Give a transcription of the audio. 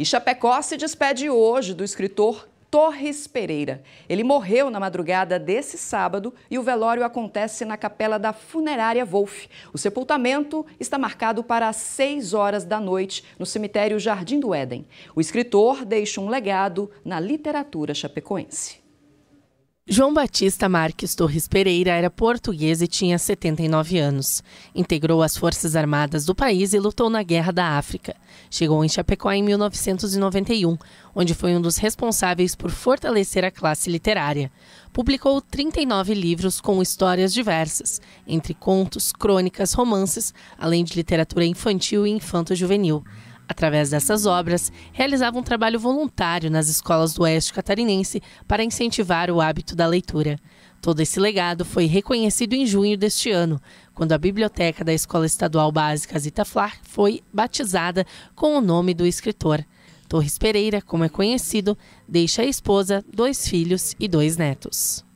E Chapecó se despede hoje do escritor Torres Pereira. Ele morreu na madrugada desse sábado e o velório acontece na capela da funerária Wolf. O sepultamento está marcado para as 6 horas da noite no cemitério Jardim do Éden. O escritor deixa um legado na literatura chapecoense. João Batista Marques Torres Pereira era português e tinha 79 anos. Integrou as Forças Armadas do país e lutou na Guerra da África. Chegou em Chapecó em 1991, onde foi um dos responsáveis por fortalecer a classe literária. Publicou 39 livros com histórias diversas, entre contos, crônicas, romances, além de literatura infantil e infanto-juvenil. Através dessas obras, realizava um trabalho voluntário nas escolas do Oeste Catarinense para incentivar o hábito da leitura. Todo esse legado foi reconhecido em junho deste ano, quando a biblioteca da Escola Estadual Básica Zita Flar foi batizada com o nome do escritor. Torres Pereira, como é conhecido, deixa a esposa, dois filhos e dois netos.